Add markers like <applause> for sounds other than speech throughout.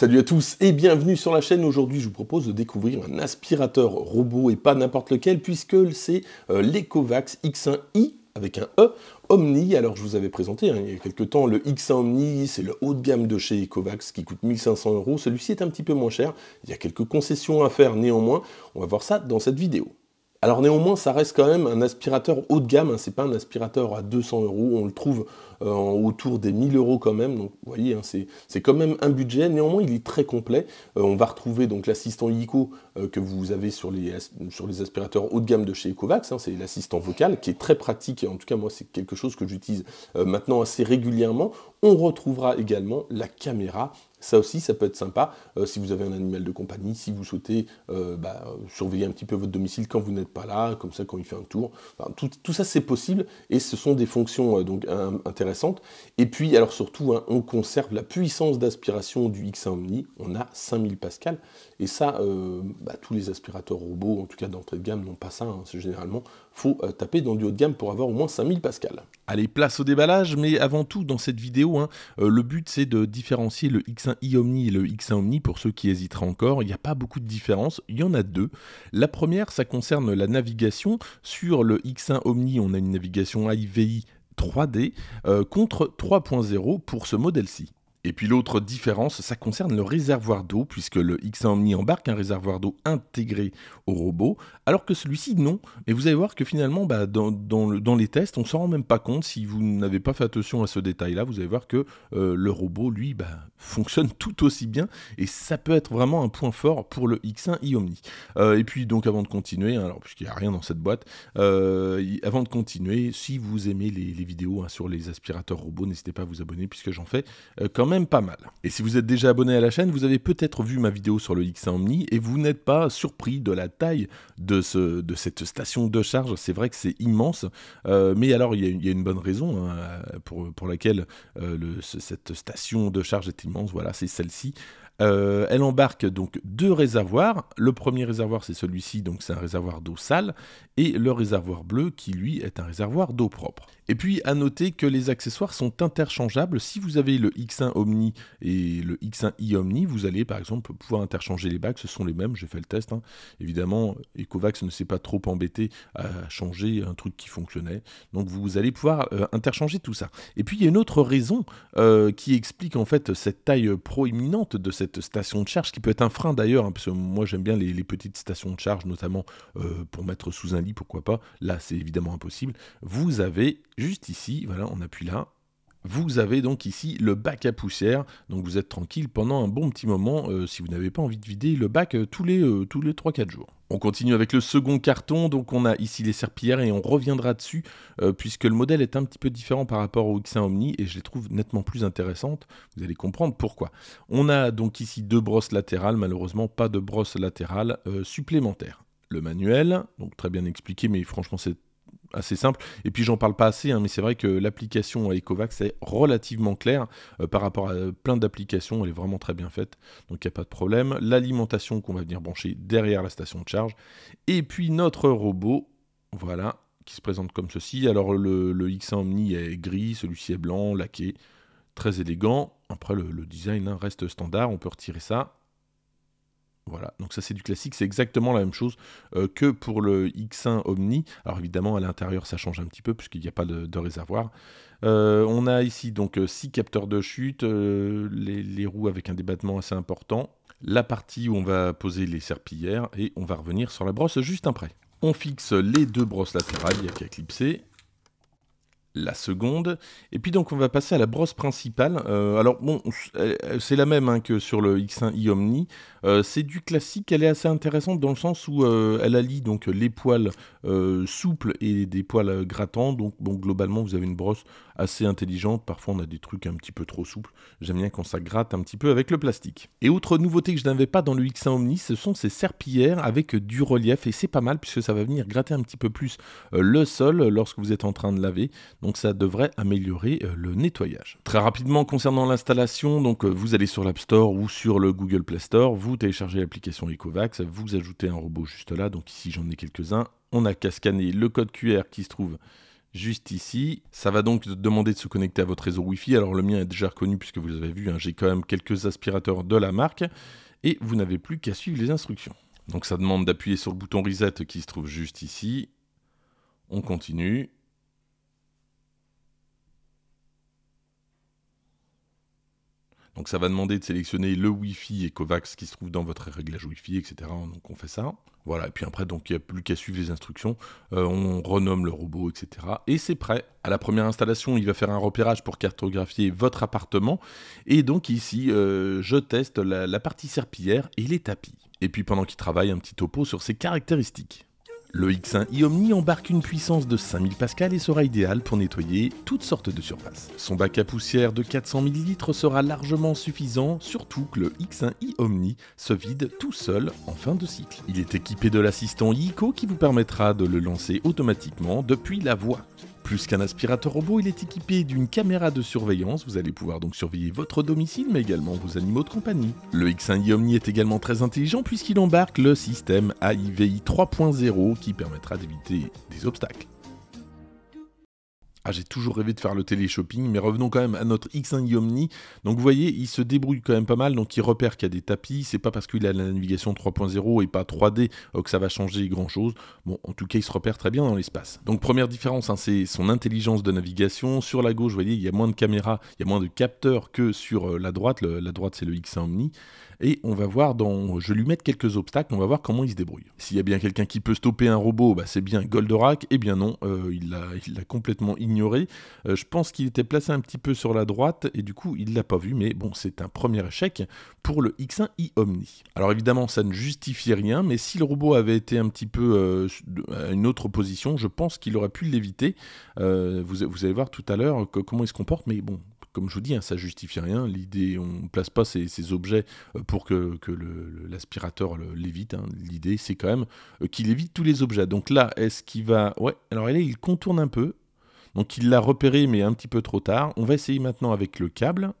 Salut à tous et bienvenue sur la chaîne. Aujourd'hui, je vous propose de découvrir un aspirateur robot et pas n'importe lequel puisque c'est euh, l'Ecovax X1i avec un E Omni, alors je vous avais présenté hein, il y a quelques temps le X1 Omni, c'est le haut de gamme de chez Ecovax qui coûte 1500 euros. Celui-ci est un petit peu moins cher, il y a quelques concessions à faire néanmoins. On va voir ça dans cette vidéo. Alors néanmoins, ça reste quand même un aspirateur haut de gamme, Ce hein. c'est pas un aspirateur à 200 euros, on le trouve euh, autour des 1000 euros quand même, donc vous voyez, hein, c'est quand même un budget, néanmoins il est très complet, euh, on va retrouver donc l'assistant ICO euh, que vous avez sur les, sur les aspirateurs haut de gamme de chez Ecovax, hein. c'est l'assistant vocal qui est très pratique, et en tout cas moi c'est quelque chose que j'utilise maintenant assez régulièrement, on retrouvera également la caméra ça aussi, ça peut être sympa euh, si vous avez un animal de compagnie, si vous souhaitez euh, bah, surveiller un petit peu votre domicile quand vous n'êtes pas là, comme ça quand il fait un tour. tout, ça, c'est possible et ce sont des fonctions euh, donc intéressantes. Et puis, alors surtout, hein, on conserve la puissance d'aspiration du X1 Omni. On a 5000 pascal et ça, bah, tous les aspirateurs robots, en tout cas d'entrée de gamme, n'ont pas ça. c'est hein, Généralement, faut euh, taper dans du haut de gamme pour avoir au moins 5000 pascal. Allez, place au déballage, mais avant tout dans cette vidéo, hein, euh, le but c'est de différencier le X1i Omni et le X1 Omni pour ceux qui hésiteraient encore. Il n'y a pas beaucoup de différence, il y en a deux. La première, ça concerne la navigation. Sur le X1 Omni, on a une navigation IVI 3D euh, contre 3.0 pour ce modèle-ci. Et puis l'autre différence, ça concerne le réservoir d'eau, puisque le X1 Omni embarque un réservoir d'eau intégré au robot, alors que celui-ci non. Mais vous allez voir que finalement, bah, dans, les tests, on ne s'en rend même pas compte. Si vous n'avez pas fait attention à ce détail-là, vous allez voir que euh, le robot, lui, bah, fonctionne tout aussi bien, et ça peut être vraiment un point fort pour le X1 i Omni. Euh, et puis donc avant de continuer, hein, alors puisqu'il n'y a rien dans cette boîte, euh, avant de continuer, si vous aimez les, vidéos hein, sur les aspirateurs robots, n'hésitez pas à vous abonner, puisque j'en fais comme pas mal. Et si vous êtes déjà abonné à la chaîne, vous avez peut-être vu ma vidéo sur le X1 Omni et vous n'êtes pas surpris de la taille de, ce, de cette station de charge. C'est vrai que c'est immense, euh, mais alors il y, a une bonne raison hein, pour, pour laquelle euh, le, cette station de charge est immense. Voilà, c'est celle-ci. Euh, elle embarque donc deux réservoirs. Le premier réservoir, c'est celui-ci, donc c'est un réservoir d'eau sale, et le réservoir bleu, qui lui est un réservoir d'eau propre. Et puis à noter que les accessoires sont interchangeables. Si vous avez le X1 Omni et le X1i Omni, vous allez par exemple pouvoir interchanger les bacs. Ce sont les mêmes, j'ai fait le test. Hein. Évidemment, Ecovax ne s'est pas trop embêté à changer un truc qui fonctionnait. Donc vous allez pouvoir euh, interchanger tout ça. Et puis il y a une autre raison euh, qui explique en fait cette taille proéminente de cette station de charge, qui peut être un frein d'ailleurs, hein, parce que moi j'aime bien les, petites stations de charge, notamment euh, pour mettre sous un lit, pourquoi pas. Là, c'est évidemment impossible. Vous avez juste ici, voilà, on appuie là, vous avez donc ici le bac à poussière, donc vous êtes tranquille pendant un bon petit moment euh, si vous n'avez pas envie de vider le bac euh, tous les, euh, tous les 3-4 jours. On continue avec le second carton, donc on a ici les serpillères et on reviendra dessus puisque le modèle est un petit peu différent par rapport au X1 Omni et je les trouve nettement plus intéressantes, vous allez comprendre pourquoi. On a donc ici deux brosses latérales, malheureusement pas de brosse latérale supplémentaire. Le manuel, donc très bien expliqué mais franchement c'est assez simple. Et puis j'en parle pas assez, hein, mais c'est vrai que l'application Ecovax est relativement claire euh, par rapport à euh, plein d'applications. Elle est vraiment très bien faite, donc il n'y a pas de problème. L'alimentation qu'on va venir brancher derrière la station de charge. Et puis notre robot, voilà, qui se présente comme ceci. Alors le, X1 Omni est gris, celui-ci est blanc, laqué, très élégant. Après le, design hein, reste standard, on peut retirer ça. Voilà, donc ça c'est du classique, c'est exactement la même chose euh, que pour le X1 Omni. Alors évidemment à l'intérieur ça change un petit peu puisqu'il n'y a pas de, réservoir. Euh, on a ici donc 6 euh, capteurs de chute, les, les, roues avec un débattement assez important, la partie où on va poser les serpillères et on va revenir sur la brosse juste après. On fixe les deux brosses latérales, il n'y a qu'à clipser, la seconde. Et puis donc on va passer à la brosse principale. Euh, alors bon, c'est la même hein, que sur le X1i Omni. Euh, c'est du classique, elle est assez intéressante dans le sens où euh, elle allie donc les poils souples et des poils grattants. Donc bon, globalement vous avez une brosse assez intelligente. Parfois on a des trucs un petit peu trop souples. J'aime bien quand ça gratte un petit peu avec le plastique. Et autre nouveauté que je n'avais pas dans le X1 Omni, ce sont ces serpillères avec du relief. Et c'est pas mal puisque ça va venir gratter un petit peu plus le sol lorsque vous êtes en train de laver donc ça devrait améliorer euh, le nettoyage. Très rapidement concernant l'installation, donc euh, vous allez sur l'App Store ou sur le Google Play Store, vous téléchargez l'application EcoVax, vous ajoutez un robot juste là, donc ici j'en ai quelques-uns, on n'a qu'à scanner le code QR qui se trouve juste ici. Ça va donc demander de se connecter à votre réseau Wi-Fi. Alors le mien est déjà reconnu puisque vous avez vu, hein, j'ai quand même quelques aspirateurs de la marque et vous n'avez plus qu'à suivre les instructions. Donc ça demande d'appuyer sur le bouton Reset qui se trouve juste ici. On continue. Donc ça va demander de sélectionner le Wi-Fi et Covax qui se trouvent dans votre réglage Wi-Fi, etc. Donc on fait ça. Voilà, et puis après, donc il n'y a plus qu'à suivre les instructions. Euh, on renomme le robot, etc. Et c'est prêt. À la première installation, il va faire un repérage pour cartographier votre appartement. Et donc ici, euh, je teste la, la partie serpillière et les tapis. Et puis pendant qu'il travaille, un petit topo sur ses caractéristiques. Le X1i Omni embarque une puissance de 5000 pascal et sera idéal pour nettoyer toutes sortes de surfaces. Son bac à poussière de 400 ml sera largement suffisant, surtout que le X1i Omni se vide tout seul en fin de cycle. Il est équipé de l'assistant ICO qui vous permettra de le lancer automatiquement depuis la voie. Plus qu'un aspirateur robot, il est équipé d'une caméra de surveillance, vous allez pouvoir donc surveiller votre domicile mais également vos animaux de compagnie. Le X1i Omni est également très intelligent puisqu'il embarque le système AIVI 3.0 qui permettra d'éviter des obstacles. Ah, j'ai toujours rêvé de faire le télé-shopping, mais revenons quand même à notre X1 Omni. Donc vous voyez, il se débrouille quand même pas mal, donc il repère qu'il y a des tapis, c'est pas parce qu'il a la navigation 3.0 et pas 3D euh, que ça va changer grand-chose. Bon, en tout cas, il se repère très bien dans l'espace. Donc première différence, hein, c'est son intelligence de navigation. Sur la gauche, vous voyez, il y a moins de caméras, il y a moins de capteurs que sur euh, la droite. la droite, c'est le X1 Omni et on va voir dans. Je lui mettre quelques obstacles, on va voir comment il se débrouille. S'il y a bien quelqu'un qui peut stopper un robot, bah, c'est bien Goldorak, et eh bien non, euh, il l'a complètement ignoré. Euh, je pense qu'il était placé un petit peu sur la droite, et du coup il l'a pas vu, mais bon, c'est un premier échec pour le X1i Omni. Alors évidemment, ça ne justifie rien, mais si le robot avait été un petit peu euh, à une autre position, je pense qu'il aurait pu l'éviter. vous, allez voir tout à l'heure comment il se comporte, mais bon, comme je vous dis, ça hein, ça justifie rien. L'idée, on ne place pas ces, objets euh, pour que, l'aspirateur l'évite. Hein. L'idée, c'est quand même euh, qu'il évite tous les objets. Donc là, est-ce qu'il va. Ouais, alors elle il contourne un peu. Donc il l'a repéré, mais un petit peu trop tard. On va essayer maintenant avec le câble.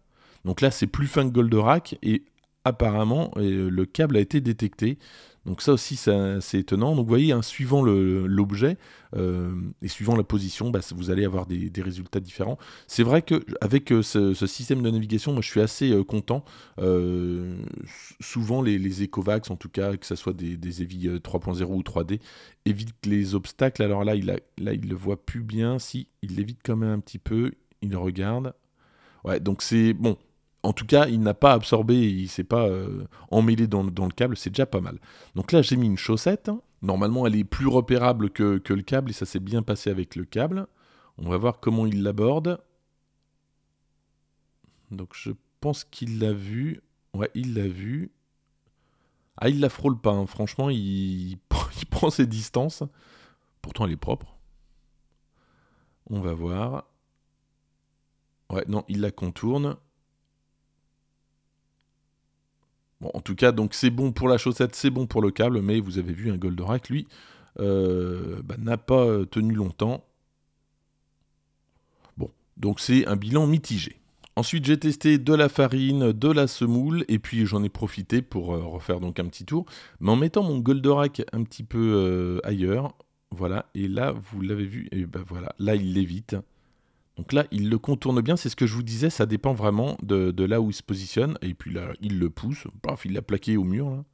Donc là, c'est plus fin que Goldorak. Et apparemment, euh, le câble a été détecté. Donc ça aussi, c'est étonnant. Donc vous voyez, hein, suivant l'objet euh, et suivant la position, bah, vous allez avoir des, résultats différents. C'est vrai qu'avec euh, ce, système de navigation, moi je suis assez euh, content. souvent les, Ecovacs, en tout cas, que ce soit des, des EVI 3.0 ou 3D, évitent les obstacles. Alors là, il ne là, il le voit plus bien. Si, il l'évite quand même un petit peu. Il regarde. Ouais, donc c'est bon en tout cas, il n'a pas absorbé, il s'est pas euh, emmêlé dans, le câble, c'est déjà pas mal. Donc là, j'ai mis une chaussette. Normalement, elle est plus repérable que, le câble, et ça s'est bien passé avec le câble. On va voir comment il l'aborde. Donc je pense qu'il l'a vu. Ouais, il l'a vu. Ah, il la frôle pas, hein. franchement, il... <laughs> il prend ses distances. Pourtant, elle est propre. On va voir. Ouais, non, il la contourne. Bon, en tout cas, donc c'est bon pour la chaussette, c'est bon pour le câble, mais vous avez vu, un Goldorak, lui, euh, bah, n'a pas euh, tenu longtemps. Bon, donc c'est un bilan mitigé. Ensuite, j'ai testé de la farine, de la semoule, et puis j'en ai profité pour euh, refaire donc un petit tour, mais en mettant mon Goldorak un petit peu ailleurs. Voilà, et là, vous l'avez vu, et ben voilà, là, il l'évite. Donc là, il le contourne bien, c'est ce que je vous disais, ça dépend vraiment de, là où il se positionne. Et puis là, il le pousse, paf, il l'a plaqué au mur. Là.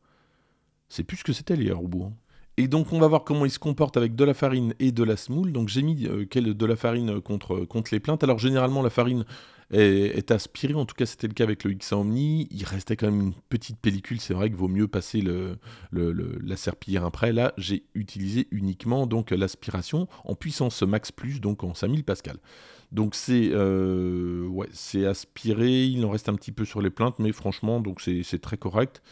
C'est plus ce que c'était les robots. Hein. Et donc on va voir comment il se comporte avec de la farine et de la semoule. Donc j'ai mis euh, de la farine contre, contre les plaintes. Alors généralement la farine, est, aspiré. En tout cas, c'était le cas avec le X Omni. Il restait quand même une petite pellicule. C'est vrai que vaut mieux passer le, la serpillière après. Là, j'ai utilisé uniquement donc l'aspiration en puissance max plus, donc en 5000 pascal. Donc euh, c'est aspiré. Il en reste un petit peu sur les plaintes, mais franchement, donc c'est très correct.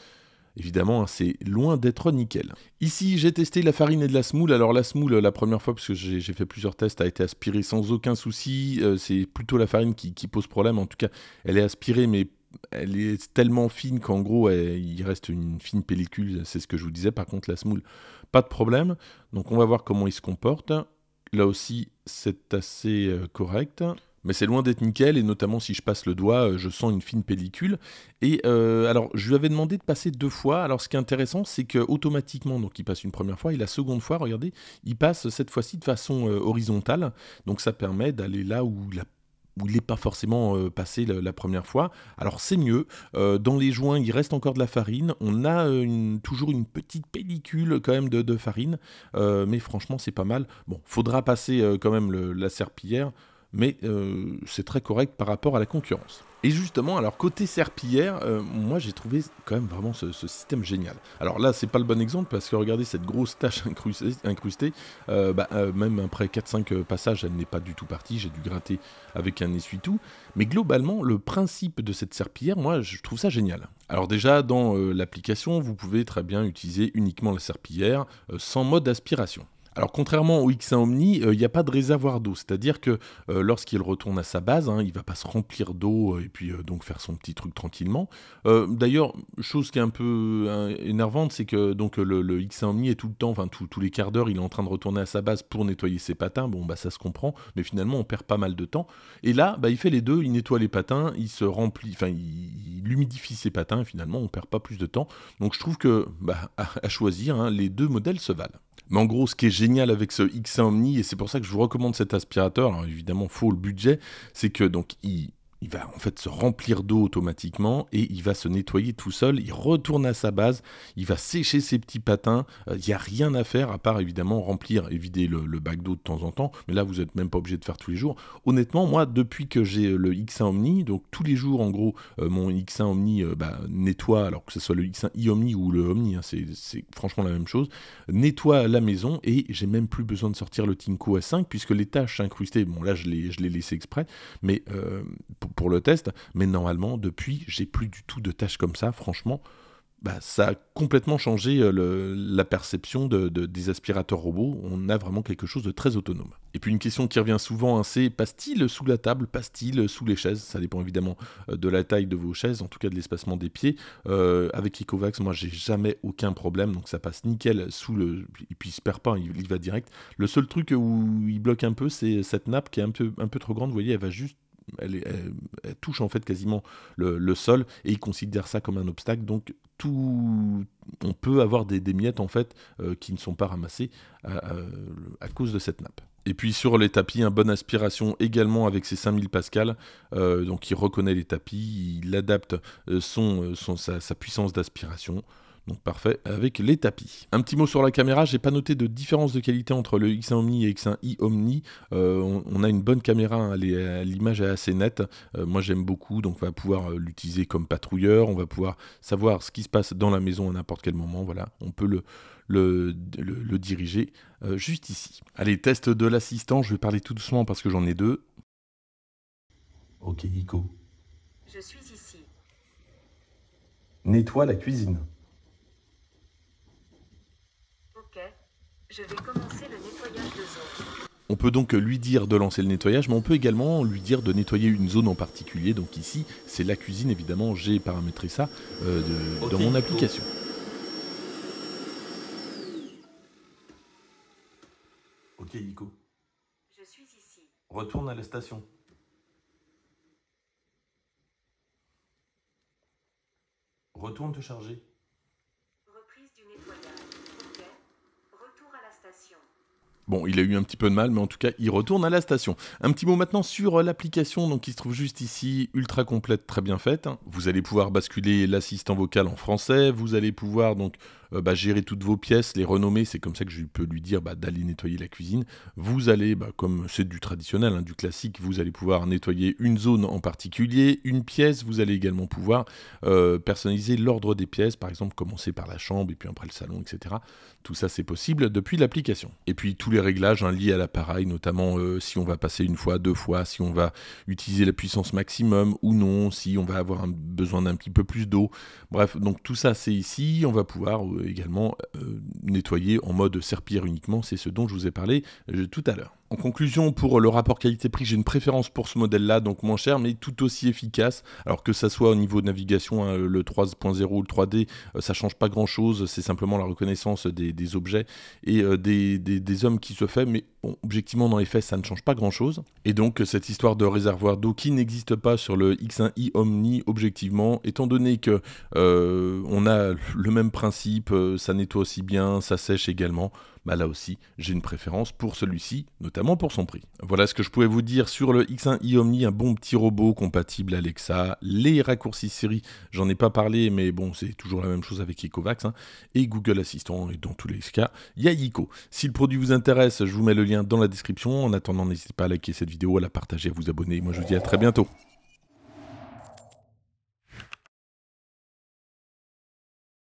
Évidemment, hein, c'est loin d'être nickel. Ici, j'ai testé la farine et de la semoule. Alors la semoule, la première fois, parce que j'ai fait plusieurs tests, a été aspirée sans aucun souci. Euh, c'est plutôt la farine qui, pose problème. En tout cas, elle est aspirée, mais elle est tellement fine qu'en gros, il reste une fine pellicule. C'est ce que je vous disais. Par contre, la semoule, pas de problème. Donc on va voir comment il se comporte. Là aussi, c'est assez euh, correct mais c'est loin d'être nickel, et notamment si je passe le doigt, euh, je sens une fine pellicule. Et euh, alors, je lui avais demandé de passer deux fois. Alors, ce qui est intéressant, c'est que automatiquement, donc il passe une première fois, et la seconde fois, regardez, il passe cette fois-ci de façon euh, horizontale. Donc, ça permet d'aller là où il n'est pas forcément passé la, première fois. Alors c'est mieux. dans les joints, il reste encore de la farine. On a toujours une petite pellicule quand même de, farine. mais franchement, c'est pas mal. Bon, faudra passer quand même la serpillière mais euh, c'est très correct par rapport à la concurrence. Et justement, alors côté serpillière, euh, moi j'ai trouvé quand même vraiment ce, système génial. Alors là, c'est pas le bon exemple parce que regardez cette grosse tache <laughs> incrustée, euh, bah, même après 4-5 passages, elle n'est pas du tout partie. J'ai dû gratter avec un essuie-tout. Mais globalement, le principe de cette serpillière, moi je trouve ça génial. Alors déjà, dans l'application, vous pouvez très bien utiliser uniquement la serpillière sans mode aspiration. Alors contrairement au X1 Omni, euh, il n'y a pas de réservoir d'eau, c'est-à-dire que euh, lorsqu'il retourne à sa base, il hein, il va pas se remplir d'eau euh, et puis donc faire son petit truc tranquillement. D'ailleurs, chose qui est un peu énervante, c'est que donc le, X1 Omni est tout le temps, enfin tous les quarts d'heure, il est en train de retourner à sa base pour nettoyer ses patins. Bon bah ça se comprend, mais finalement on perd pas mal de temps. Et là, bah, il fait les deux, il nettoie les patins, il se remplit, enfin il, humidifie ses patins. Et finalement on perd pas plus de temps. Donc je trouve que bah, à, choisir, hein, les deux modèles se valent. Mais en gros, ce qui est génial avec ce X1 Omni, et c'est pour ça que je vous recommande cet aspirateur, hein, évidemment, faux le budget, c'est que donc il, il va en fait se remplir d'eau automatiquement et il va se nettoyer tout seul, il retourne à sa base, il va sécher ses petits patins, euh, il n'y a rien à faire à part évidemment remplir et vider le, bac d'eau de temps en temps, mais là vous n'êtes même pas obligé de faire tous les jours. Honnêtement, moi depuis que j'ai euh, le X1 Omni, donc tous les jours en gros euh, mon X1 Omni bah, nettoie, alors que ce soit le X1 i Omni ou le Omni, hein, c'est franchement la même chose, nettoie la maison et j'ai même plus besoin de sortir le Tinko a 5 puisque les tâches incrustées, bon là je l'ai laissé exprès, mais pour, pour le test. Mais normalement, depuis, j'ai plus du tout de tâches comme ça. Franchement, bah, ça a complètement changé euh, la perception de, des aspirateurs robots. On a vraiment quelque chose de très autonome. Et puis une question qui revient souvent, hein, c'est passe-t-il sous la table, passe-t-il sous les chaises Ça dépend évidemment euh, de la taille de vos chaises, en tout cas de l'espacement des pieds. Euh, avec Ecovax, moi, j'ai jamais aucun problème, donc ça passe nickel sous le. Et puis il se perd pas, il, il va direct. Le seul truc où il bloque un peu, c'est cette nappe qui est un peu, un peu trop grande. Vous voyez, elle va juste elle, touche en fait quasiment le, sol et il considère ça comme un obstacle. Donc tout, on peut avoir des, miettes en fait euh, qui ne sont pas ramassées à, cause de cette nappe. Et puis sur les tapis, un hein, bonne aspiration également avec ses 5000 pascal. Euh, donc il reconnaît les tapis, il adapte euh, son, sa puissance d'aspiration. Donc parfait avec les tapis. Un petit mot sur la caméra, j'ai pas noté de différence de qualité entre le X1 Omni et X1i Omni. Euh, on, a une bonne caméra, hein, euh, l'image est assez nette. Euh, moi j'aime beaucoup, donc on va pouvoir l'utiliser comme patrouilleur, on va pouvoir savoir ce qui se passe dans la maison à n'importe quel moment. Voilà, on peut le, diriger juste ici. Allez, test de l'assistant, je vais parler tout doucement parce que j'en ai deux. Ok, Ico. Je suis ici. Nettoie la cuisine. Je vais commencer le nettoyage de zone. On peut donc lui dire de lancer le nettoyage, mais on peut également lui dire de nettoyer une zone en particulier. Donc ici, c'est la cuisine, évidemment, j'ai paramétré ça euh, dans mon application. Ok Nico. Je suis ici. Retourne à la station. Retourne te charger. Bon, il a eu un petit peu de mal, mais en tout cas, il retourne à la station. Un petit mot maintenant sur euh, l'application qui se trouve juste ici, ultra complète, très bien faite. Vous allez pouvoir basculer l'assistant vocal en français, vous allez pouvoir donc euh, bah, gérer toutes vos pièces, les renommer. C'est comme ça que je peux lui dire bah, d'aller nettoyer la cuisine. Vous allez, bah, comme c'est du traditionnel, hein, du classique, vous allez pouvoir nettoyer une zone en particulier, une pièce. Vous allez également pouvoir euh, personnaliser l'ordre des pièces, par exemple commencer par la chambre et puis après le salon, etc. Tout ça, c'est possible depuis l'application. Et puis tous les réglages hein, liés à l'appareil, notamment euh, si on va passer une fois, deux fois, si on va utiliser la puissance maximum ou non, si on va avoir besoin d'un petit peu plus d'eau. Bref, donc tout ça, c'est ici. On va pouvoir également euh, nettoyer en mode serpillère uniquement, c'est ce dont je vous ai parlé euh, tout à l'heure. En conclusion, pour le rapport qualité-prix, j'ai une préférence pour ce modèle-là, donc moins cher, mais tout aussi efficace. Alors que ça soit au niveau de navigation, hein, le 3.0 ou le 3D, euh, ça change pas grand-chose. C'est simplement la reconnaissance des, objets et euh, des, hommes qui se fait. Mais objectivement, dans les faits, ça ne change pas grand-chose. Et donc, euh, cette histoire de réservoir d'eau qui n'existe pas sur le X1i Omni, objectivement, étant donné que on a le même principe, ça nettoie aussi bien, ça sèche également. Bah là aussi, j'ai une préférence pour celui-ci, notamment pour son prix. Voilà ce que je pouvais vous dire sur le X1i Omni, un bon petit robot compatible Alexa, les raccourcis série, j'en ai pas parlé, mais bon, c'est toujours la même chose avec Ecovax, hein, et Google Assistant, et dans tous les cas, il y a Ico. Si le produit vous intéresse, je vous mets le lien dans la description. En attendant, n'hésitez pas à liker cette vidéo, à la partager, à vous abonner. Moi, je vous dis à très bientôt.